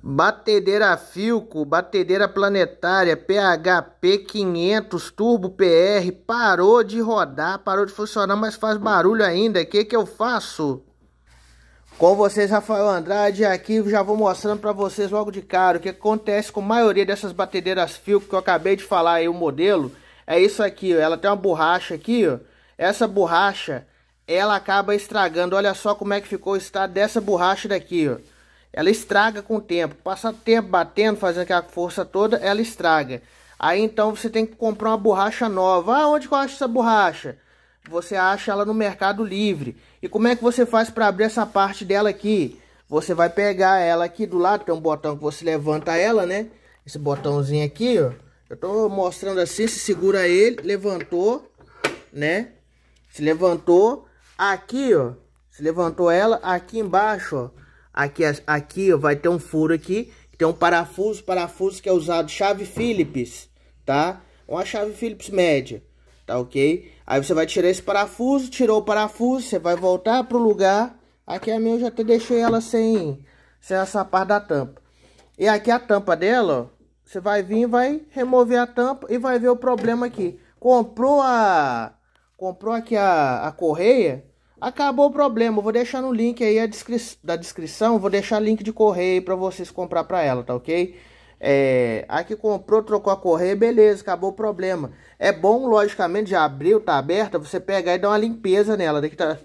Batedeira Filco, batedeira planetária PHP 500 Turbo PR parou de rodar, parou de funcionar, mas faz barulho ainda. O que que eu faço? Com vocês, Rafael Andrade, aqui já vou mostrando para vocês logo de cara o que acontece com a maioria dessas batedeiras Filco que eu acabei de falar aí, o modelo. É isso aqui, ó, ela tem uma borracha aqui, ó. Essa borracha, ela acaba estragando. Olha só como é que ficou o estado dessa borracha daqui, ó ela estraga com o tempo. Passa tempo batendo, fazendo aquela força toda, ela estraga. Aí então você tem que comprar uma borracha nova. Ah, onde que eu acho essa borracha? Você acha ela no Mercado Livre. E como é que você faz para abrir essa parte dela aqui? Você vai pegar ela aqui do lado, tem um botão que você levanta ela, né? Esse botãozinho aqui, ó. Eu tô mostrando assim, se segura ele, levantou, né? Se levantou. Aqui, ó. Se levantou ela, aqui embaixo, ó Aqui, aqui ó, vai ter um furo aqui, tem um parafuso, parafuso que é usado chave Phillips, tá? Uma chave Phillips média, tá ok? Aí você vai tirar esse parafuso, tirou o parafuso, você vai voltar pro lugar. Aqui a minha eu já até deixei ela sem, sem essa parte da tampa. E aqui a tampa dela, ó, você vai vir, vai remover a tampa e vai ver o problema aqui. Comprou a... Comprou aqui a, a correia, Acabou o problema, vou deixar no link aí a descri da descrição, vou deixar link de correio para vocês comprar para ela, tá ok? É, aqui comprou, trocou a correia, beleza, acabou o problema. É bom, logicamente, já abriu, tá aberta, você pegar e dar uma limpeza nela. Daqui tá,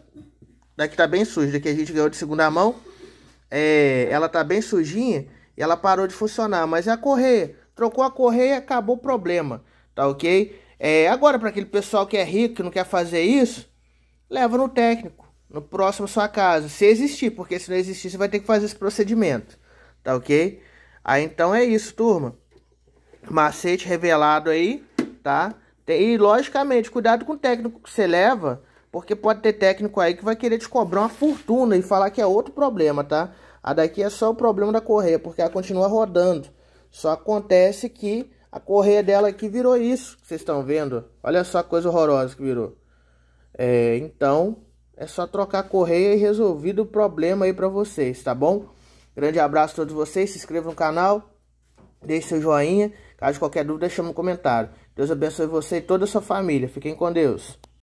daqui tá bem suja, daqui a gente ganhou de segunda mão. É, ela tá bem sujinha e ela parou de funcionar, mas é a correia. Trocou a correia, acabou o problema, tá ok? É, agora, para aquele pessoal que é rico, que não quer fazer isso, leva no técnico, no próximo sua casa, se existir, porque se não existir, você vai ter que fazer esse procedimento, tá ok? Aí então é isso, turma. Macete revelado aí, tá? E logicamente, cuidado com o técnico que você leva, porque pode ter técnico aí que vai querer te cobrar uma fortuna e falar que é outro problema, tá? A daqui é só o problema da correia, porque ela continua rodando. Só acontece que a correia dela aqui virou isso que vocês estão vendo. Olha só a coisa horrorosa que virou. É, então, é só trocar a correia e resolvido o problema aí para vocês, tá bom? Grande abraço a todos vocês, se inscreva no canal, deixe seu joinha, caso qualquer dúvida, chama um comentário. Deus abençoe você e toda a sua família. Fiquem com Deus.